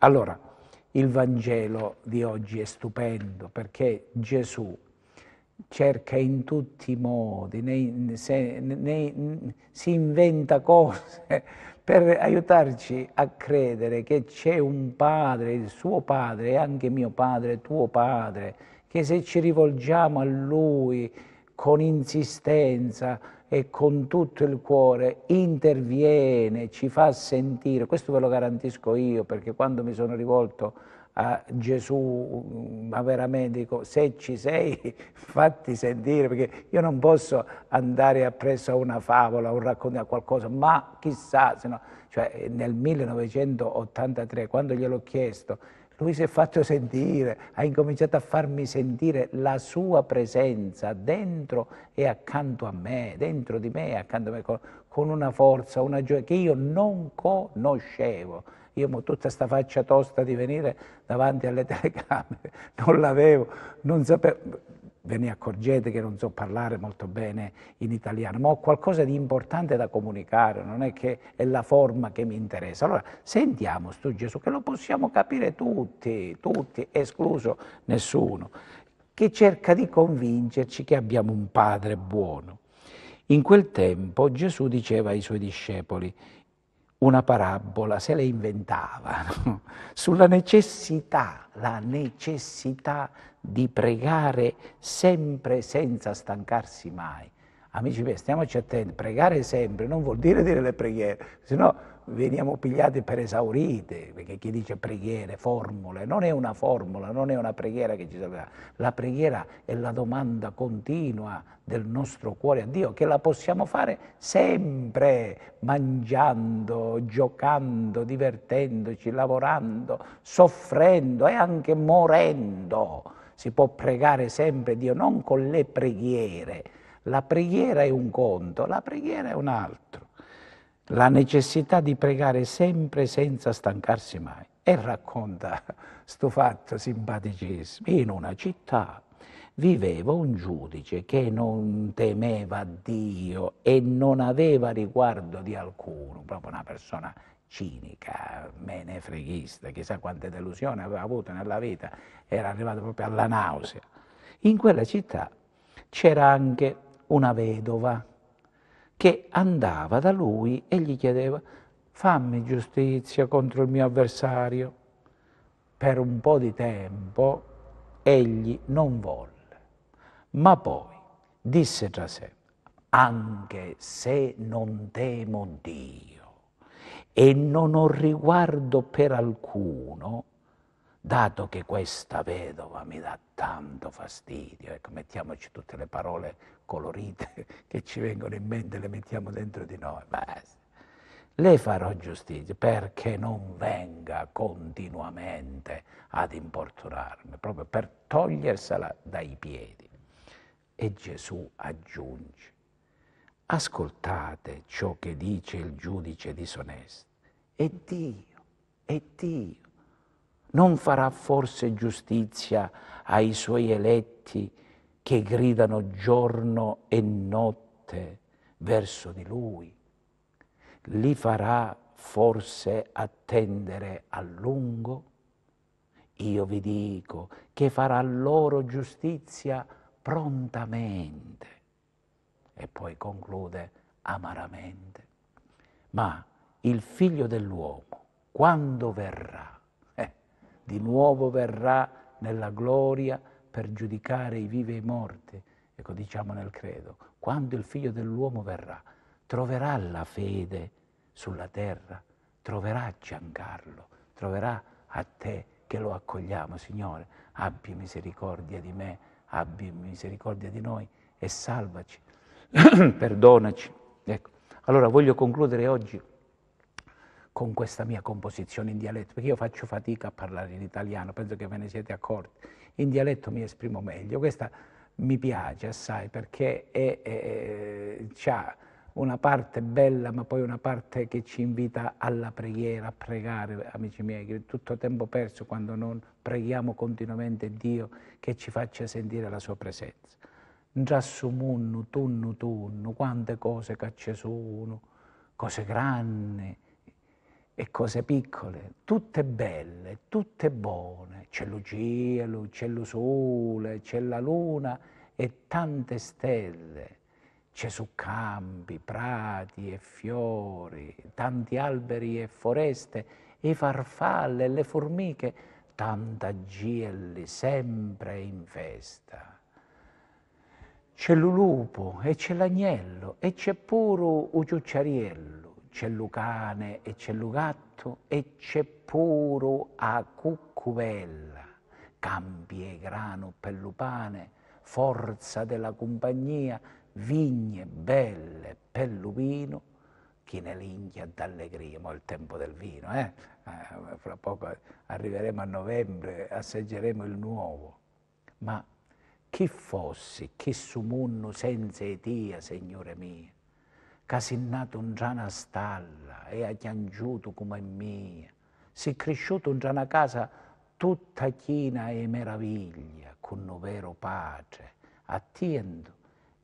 Allora, il Vangelo di oggi è stupendo perché Gesù cerca in tutti i modi, nei, se, nei, si inventa cose per aiutarci a credere che c'è un Padre, il suo Padre, e anche mio Padre, tuo Padre, che se ci rivolgiamo a Lui con insistenza, e con tutto il cuore interviene, ci fa sentire, questo ve lo garantisco io perché quando mi sono rivolto a Gesù, ma mm, veramente dico, se ci sei, fatti sentire, perché io non posso andare appresso a una favola, a un racconto, a qualcosa, ma chissà, se no, cioè, nel 1983, quando gliel'ho chiesto, lui si è fatto sentire, ha incominciato a farmi sentire la sua presenza dentro e accanto a me, dentro di me accanto a me, con, con una forza, una gioia che io non conoscevo. Io ho tutta questa faccia tosta di venire davanti alle telecamere, non l'avevo, non sapevo ve ne accorgete che non so parlare molto bene in italiano, ma ho qualcosa di importante da comunicare, non è che è la forma che mi interessa. Allora sentiamo sto Gesù, che lo possiamo capire tutti, tutti, escluso nessuno, che cerca di convincerci che abbiamo un Padre buono. In quel tempo Gesù diceva ai suoi discepoli, una parabola, se la inventava, no? sulla necessità, la necessità di pregare sempre senza stancarsi mai. Amici miei, stiamoci attenti, pregare sempre non vuol dire dire le preghiere, sennò veniamo pigliati per esaurite, perché chi dice preghiere, formule, non è una formula, non è una preghiera che ci serve. La preghiera è la domanda continua del nostro cuore a Dio, che la possiamo fare sempre, mangiando, giocando, divertendoci, lavorando, soffrendo e anche morendo. Si può pregare sempre Dio, non con le preghiere, la preghiera è un conto, la preghiera è un altro. La necessità di pregare sempre senza stancarsi mai. E racconta sto fatto simpaticissimo. In una città viveva un giudice che non temeva Dio e non aveva riguardo di alcuno, proprio una persona cinica, menefreghista, chissà quante delusioni aveva avuto nella vita, era arrivato proprio alla nausea. In quella città c'era anche una vedova che andava da lui e gli chiedeva fammi giustizia contro il mio avversario. Per un po' di tempo egli non volle, ma poi disse tra sé, anche se non temo Dio e non ho riguardo per alcuno, dato che questa vedova mi dà tanto fastidio, ecco, mettiamoci tutte le parole colorite che ci vengono in mente, le mettiamo dentro di noi, basta. Le farò giustizia perché non venga continuamente ad importunarmi, proprio per togliersela dai piedi. E Gesù aggiunge, ascoltate ciò che dice il giudice disonesto, è Dio, è Dio non farà forse giustizia ai suoi eletti che gridano giorno e notte verso di lui? Li farà forse attendere a lungo? Io vi dico che farà loro giustizia prontamente. E poi conclude amaramente. Ma il figlio dell'uomo, quando verrà? di nuovo verrà nella gloria per giudicare i vivi e i morti. Ecco, diciamo nel credo, quando il figlio dell'uomo verrà, troverà la fede sulla terra, troverà Giancarlo, troverà a te che lo accogliamo, Signore, abbi misericordia di me, abbi misericordia di noi e salvaci, perdonaci. Ecco. Allora voglio concludere oggi con questa mia composizione in dialetto, perché io faccio fatica a parlare in italiano, penso che ve ne siete accorti, in dialetto mi esprimo meglio, questa mi piace assai perché è, è, ha una parte bella ma poi una parte che ci invita alla preghiera, a pregare, amici miei, che è tutto tempo perso quando non preghiamo continuamente Dio che ci faccia sentire la sua presenza. Ndrassumunnu, tunnu, tunnu, quante cose cacce ci sono, cose grandi, e cose piccole, tutte belle, tutte buone. C'è lo cielo, c'è lo sole, c'è la luna e tante stelle. C'è su campi, prati e fiori, tanti alberi e foreste, e farfalle e le formiche, tanta gielli sempre in festa. C'è l'ulupo e c'è l'agnello e c'è pure un ciucciariello c'è Lucane e c'è Lugatto e c'è puro a Cuccubella, campi e grano per lupane, forza della compagnia, vigne belle per lupino, chi ne linghia d'allegria, ma è il tempo del vino, eh? Eh, fra poco arriveremo a novembre, assaggeremo il nuovo, ma chi fossi, chi su sumunno senza etia, Signore mio, che nato in una stalla e ha piangiuto come mia. Si è cresciuto in una casa tutta china e meraviglia, con un vero pace, attiendo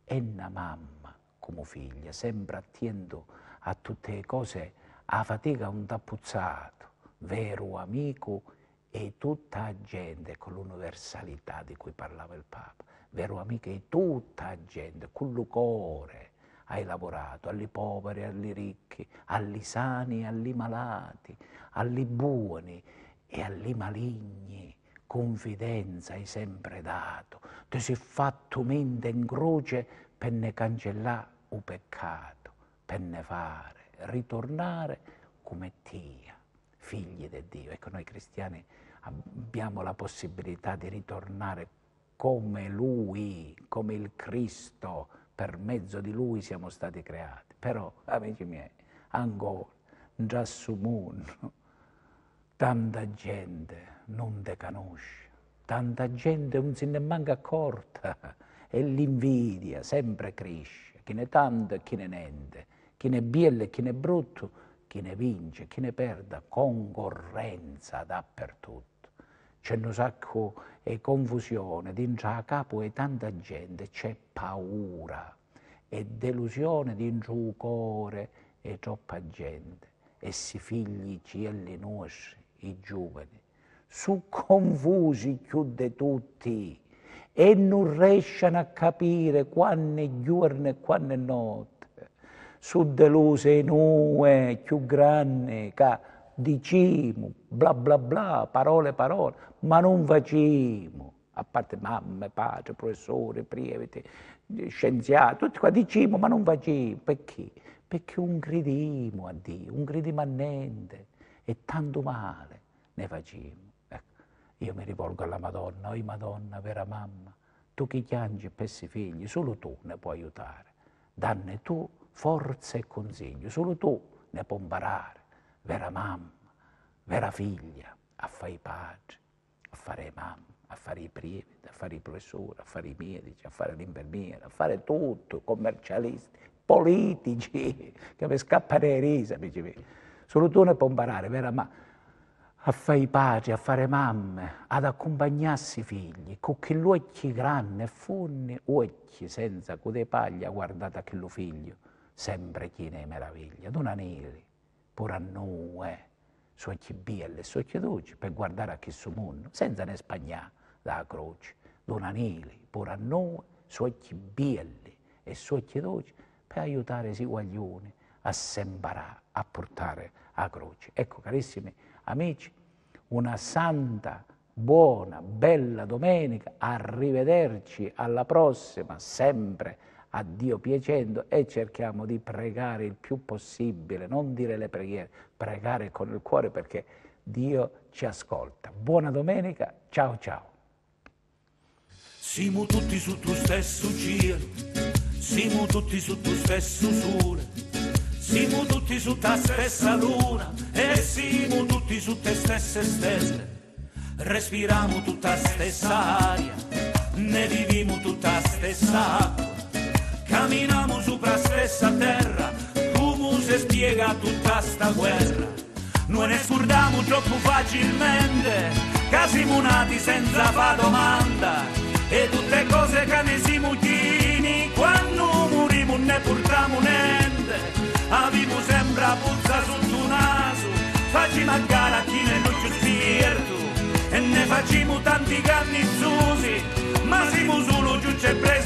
e una mamma come figlia, sempre attiendo a tutte le cose, a fatica un tappuzzato, vero amico e tutta la gente con l'universalità di cui parlava il Papa, vero amico e tutta la gente con il cuore, hai lavorato, agli poveri, agli ricchi, agli sani, e agli malati, agli buoni e agli maligni. Confidenza hai sempre dato, ti sei fatto mente in croce per ne cancellare un peccato, per ne fare, ritornare come Tia, figli di Dio. Ecco, noi cristiani abbiamo la possibilità di ritornare come Lui, come il Cristo, per mezzo di lui siamo stati creati. Però, amici miei, ancora, già su mondo, tanta gente non te conosce, tanta gente non si ne manca accorta e l'invidia sempre cresce, chi ne tanto e chi ne niente, chi ne bielle e chi ne brutto, chi ne vince, chi ne perda, concorrenza dappertutto c'è un sacco di confusione, dentro a capo e tanta gente c'è paura e delusione dentro il cuore e troppa gente e si figli cieli nostri, i giovani, su confusi più di tutti e non riescono a capire quando è giorno e quando è notte, su deluse nue più grandi che dicimo, bla bla bla, parole parole, ma non facciamo, a parte mamme, padre, professore, prevete, scienziati, tutti qua dicimo, ma non facciamo, perché? Perché un gridimo a Dio, un gridimo a niente e tanto male ne facciamo. Ecco, io mi rivolgo alla Madonna, oi Madonna, vera mamma, tu che piangi per questi figli, solo tu ne puoi aiutare, danne tu forza e consiglio, solo tu ne puoi imparare vera mamma, vera figlia, a fare i padri, a fare i mamma, a fare i privati, a fare i professori, a fare i medici, a fare l'infermiera, a fare tutto, commercialisti, politici, che mi scappano le risa, mi miei. Solo tu ne puoi imparare, vera mamma a fare i padri, a fare mamme, ad accompagnarsi i figli, con che l'occhi grande e funni, occhi senza code paglia guardate a che lo figlio, sempre chi ne meraviglia, dona neri a porannue, socchi bielle e socchi dolci, per guardare a questo mondo, senza ne spagnare la croce. Donanili, porannue, socchi bielle e socchi dolci, per aiutare i guaglioni a sembrare, a portare la croce. Ecco, carissimi amici, una santa buona, bella domenica, arrivederci alla prossima, sempre a Dio piacendo e cerchiamo di pregare il più possibile, non dire le preghiere, pregare con il cuore perché Dio ci ascolta. Buona domenica, ciao ciao. Siamo tutti su tu stesso cielo, siamo tutti su tu stesso sole, siamo tutti su ta stessa luna e siamo tutti su te stesse stelle. Respiriamo tutta stessa aria, ne viviamo tutta stessa acqua sopra supra stessa terra, come si spiega tutta sta guerra. Noi ne scordiamo troppo facilmente, casiamo nati senza fa domanda. E tutte cose che ne siamo chini, quando moriamo ne portiamo niente. Abbiamo sempre puzza sotto un naso, facciamo a gara chi ne non ci spirito. E ne facciamo tanti canni zusi, ma siamo solo giù c'è preso.